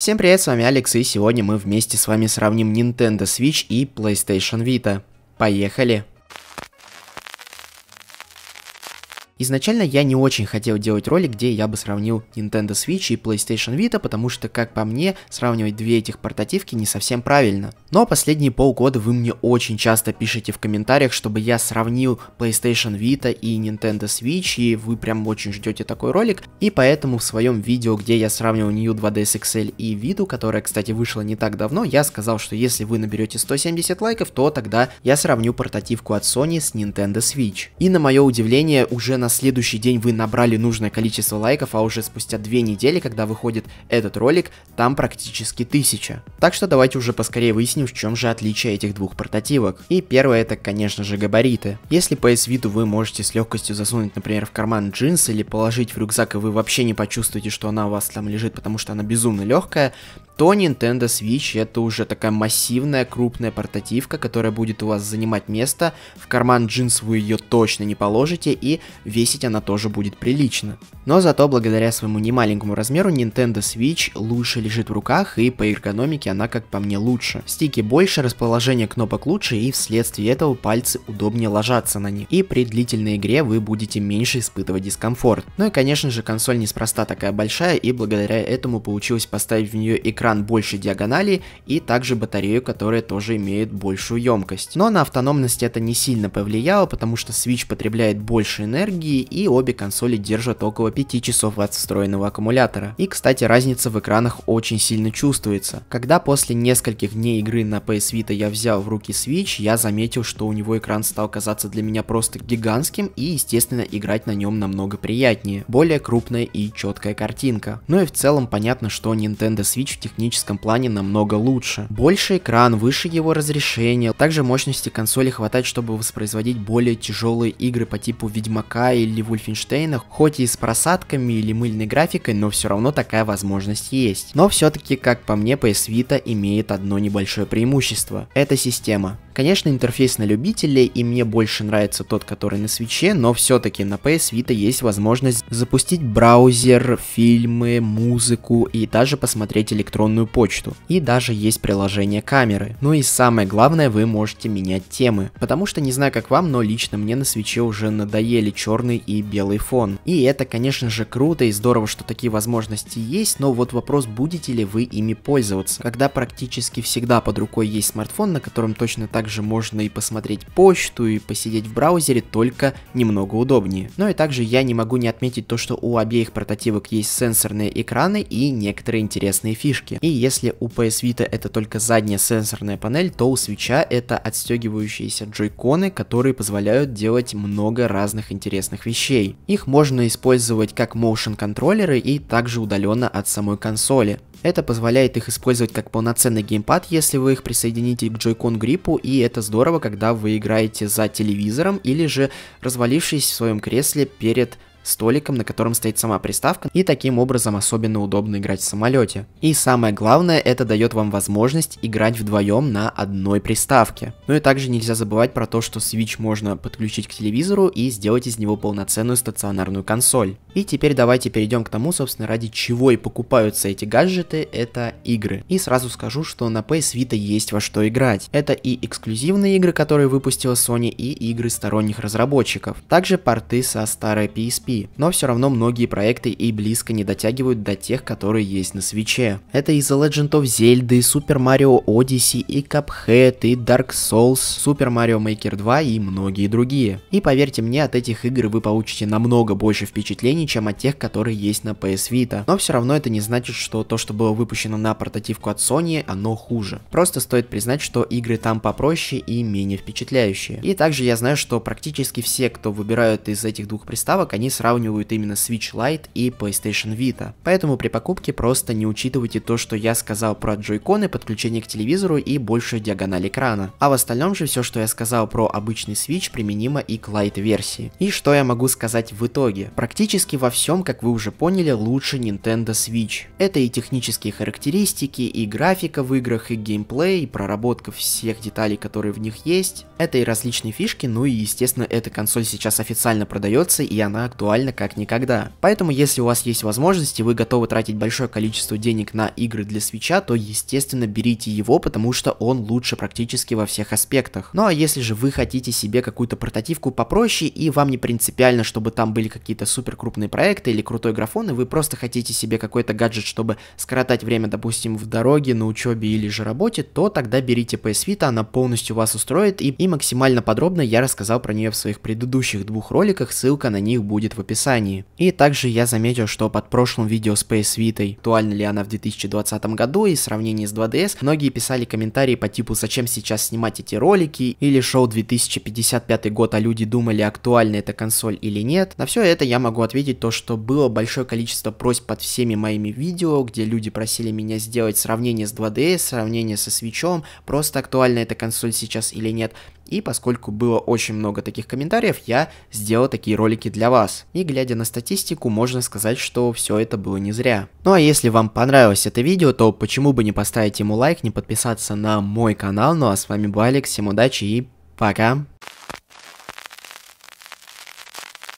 Всем привет, с вами Алекс, и сегодня мы вместе с вами сравним Nintendo Switch и PlayStation Vita. Поехали! Изначально я не очень хотел делать ролик, где я бы сравнил Nintendo Switch и PlayStation Vita, потому что, как по мне, сравнивать две этих портативки не совсем правильно. Но последние полгода вы мне очень часто пишете в комментариях, чтобы я сравнил PlayStation Vita и Nintendo Switch, и вы прям очень ждете такой ролик. И поэтому в своем видео, где я сравнивал New 2DS XL и Vita, которая, кстати, вышла не так давно, я сказал, что если вы наберете 170 лайков, то тогда я сравню портативку от Sony с Nintendo Switch. И на мое удивление, уже на на следующий день вы набрали нужное количество лайков, а уже спустя две недели, когда выходит этот ролик, там практически тысяча. Так что давайте уже поскорее выясним, в чем же отличие этих двух портативок. И первое это, конечно же, габариты. Если PS Vita вы можете с легкостью засунуть, например, в карман джинс или положить в рюкзак, и вы вообще не почувствуете, что она у вас там лежит, потому что она безумно легкая, то Nintendo Switch это уже такая массивная крупная портативка, которая будет у вас занимать место, в карман джинс вы ее точно не положите и весить она тоже будет прилично. Но зато благодаря своему немаленькому размеру Nintendo Switch лучше лежит в руках и по эргономике она как по мне лучше. Стики больше, расположение кнопок лучше и вследствие этого пальцы удобнее ложатся на них. И при длительной игре вы будете меньше испытывать дискомфорт. Ну и конечно же консоль неспроста такая большая и благодаря этому получилось поставить в нее экран больше диагонали и также батарею, которая тоже имеет большую емкость. Но на автономность это не сильно повлияло, потому что Switch потребляет больше энергии и обе консоли держат около 5 часов от встроенного аккумулятора. И, кстати, разница в экранах очень сильно чувствуется. Когда после нескольких дней игры на PS Vita я взял в руки Switch, я заметил, что у него экран стал казаться для меня просто гигантским и, естественно, играть на нем намного приятнее. Более крупная и четкая картинка. Ну и в целом понятно, что Nintendo Switch в техническом плане намного лучше. Больше экран, выше его разрешение, также мощности консоли хватает, чтобы воспроизводить более тяжелые игры по типу Ведьмака или Вульфенштейна, хоть и с просадкой насадками или мыльной графикой, но все равно такая возможность есть. Но все-таки, как по мне, PS Vita имеет одно небольшое преимущество. Это система. Конечно, интерфейс на любителей, и мне больше нравится тот, который на свече, но все-таки на PS Vita есть возможность запустить браузер, фильмы, музыку и даже посмотреть электронную почту. И даже есть приложение камеры. Ну и самое главное, вы можете менять темы. Потому что не знаю как вам, но лично мне на свече уже надоели черный и белый фон. И это, конечно, конечно же, круто и здорово, что такие возможности есть, но вот вопрос, будете ли вы ими пользоваться, когда практически всегда под рукой есть смартфон, на котором точно так же можно и посмотреть почту, и посидеть в браузере, только немного удобнее. Ну и также я не могу не отметить то, что у обеих портативок есть сенсорные экраны и некоторые интересные фишки. И если у PS Vita это только задняя сенсорная панель, то у Switch это отстегивающиеся джойконы, которые позволяют делать много разных интересных вещей. Их можно использовать использовать как motion контроллеры и также удаленно от самой консоли. Это позволяет их использовать как полноценный геймпад, если вы их присоедините к Joy-Con гриппу, и это здорово, когда вы играете за телевизором или же развалившись в своем кресле перед столиком, на котором стоит сама приставка, и таким образом особенно удобно играть в самолете. И самое главное, это дает вам возможность играть вдвоем на одной приставке. Ну и также нельзя забывать про то, что Switch можно подключить к телевизору и сделать из него полноценную стационарную консоль. И теперь давайте перейдем к тому, собственно, ради чего и покупаются эти гаджеты, это игры. И сразу скажу, что на PS Vita есть во что играть. Это и эксклюзивные игры, которые выпустила Sony, и игры сторонних разработчиков. Также порты со старой PSP. 3. Но все равно многие проекты и близко не дотягивают до тех, которые есть на свече. Это из-за Legend of Zelda, и Super Mario Odyssey, и Cuphead, и Dark Souls, Super Mario Maker 2 и многие другие. И поверьте мне, от этих игр вы получите намного больше впечатлений, чем от тех, которые есть на PS Vita. Но все равно это не значит, что то, что было выпущено на портативку от Sony, оно хуже. Просто стоит признать, что игры там попроще и менее впечатляющие. И также я знаю, что практически все, кто выбирают из этих двух приставок, они сразу сравнивают именно Switch Lite и PlayStation Vita. Поэтому при покупке просто не учитывайте то, что я сказал про джойконы, подключение к телевизору и большую диагональ экрана. А в остальном же все, что я сказал про обычный Switch, применимо и к Lite версии. И что я могу сказать в итоге? Практически во всем, как вы уже поняли, лучше Nintendo Switch. Это и технические характеристики, и графика в играх, и геймплей, и проработка всех деталей, которые в них есть. Это и различные фишки, ну и естественно эта консоль сейчас официально продается и она актуальна актуально как никогда. Поэтому, если у вас есть возможность и вы готовы тратить большое количество денег на игры для свеча, то, естественно, берите его, потому что он лучше практически во всех аспектах. Ну а если же вы хотите себе какую-то портативку попроще и вам не принципиально, чтобы там были какие-то супер крупные проекты или крутой графон, и вы просто хотите себе какой-то гаджет, чтобы скоротать время, допустим, в дороге, на учебе или же работе, то тогда берите PS Vita, она полностью вас устроит, и, и максимально подробно я рассказал про нее в своих предыдущих двух роликах, ссылка на них будет в описании. И также я заметил, что под прошлым видео с PS Vita, актуальна ли она в 2020 году и в сравнении с 2DS, многие писали комментарии по типу «Зачем сейчас снимать эти ролики?» или «Шоу 2055 год, а люди думали, актуальна эта консоль или нет?» На все это я могу ответить то, что было большое количество просьб под всеми моими видео, где люди просили меня сделать сравнение с 2DS, сравнение со свечом, просто актуальна эта консоль сейчас или нет. И поскольку было очень много таких комментариев, я сделал такие ролики для вас. И глядя на статистику, можно сказать, что все это было не зря. Ну а если вам понравилось это видео, то почему бы не поставить ему лайк, не подписаться на мой канал. Ну а с вами был Алекс, всем удачи и пока!